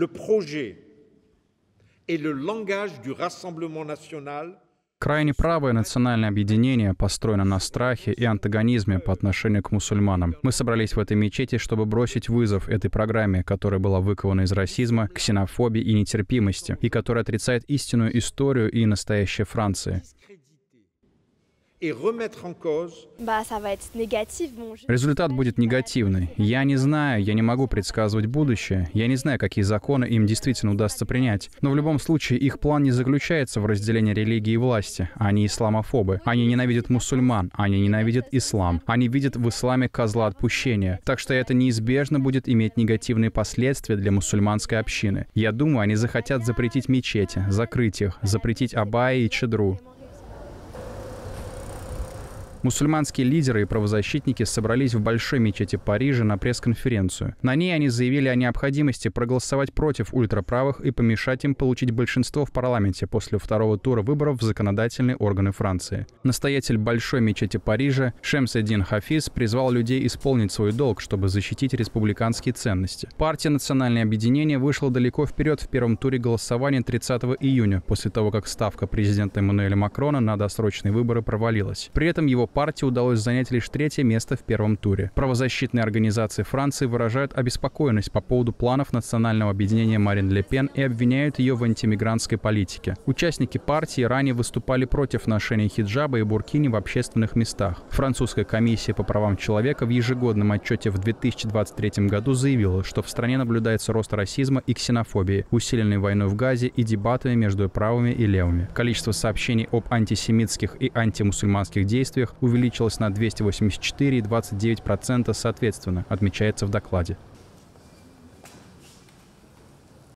le projet et le langage du Rassemblement national Крайне правое национальное объединение построено на страхе и антагонизме по отношению к мусульманам. Мы собрались в этой мечети, чтобы бросить вызов этой программе, которая была выкована из расизма, ксенофобии и нетерпимости, и которая отрицает истинную историю и настоящее Франции. Результат будет негативный. Я не знаю, я не могу предсказывать будущее. Я не знаю, какие законы им действительно удастся принять. Но в любом случае их план не заключается в разделении религии и власти. Они исламофобы. Они ненавидят мусульман. Они ненавидят ислам. Они видят в исламе козла отпущения. Так что это неизбежно будет иметь негативные последствия для мусульманской общины. Я думаю, они захотят запретить мечети, закрыть их, запретить Абайи и Чедру. Мусульманские лидеры и правозащитники собрались в Большой мечети Парижа на пресс-конференцию. На ней они заявили о необходимости проголосовать против ультраправых и помешать им получить большинство в парламенте после второго тура выборов в законодательные органы Франции. Настоятель Большой мечети Парижа шемс Шемседдин Хафиз призвал людей исполнить свой долг, чтобы защитить республиканские ценности. Партия «Национальное объединение» вышла далеко вперед в первом туре голосования 30 июня, после того, как ставка президента Эммануэля Макрона на досрочные выборы провалилась. При этом его партии удалось занять лишь третье место в первом туре. Правозащитные организации Франции выражают обеспокоенность по поводу планов национального объединения Марин Ле Пен и обвиняют ее в антимигрантской политике. Участники партии ранее выступали против ношения хиджаба и буркини в общественных местах. Французская комиссия по правам человека в ежегодном отчете в 2023 году заявила, что в стране наблюдается рост расизма и ксенофобии, усиленной войной в Газе и дебатами между правыми и левыми. Количество сообщений об антисемитских и антимусульманских действиях увеличилось на 284 и 29% соответственно, отмечается в докладе.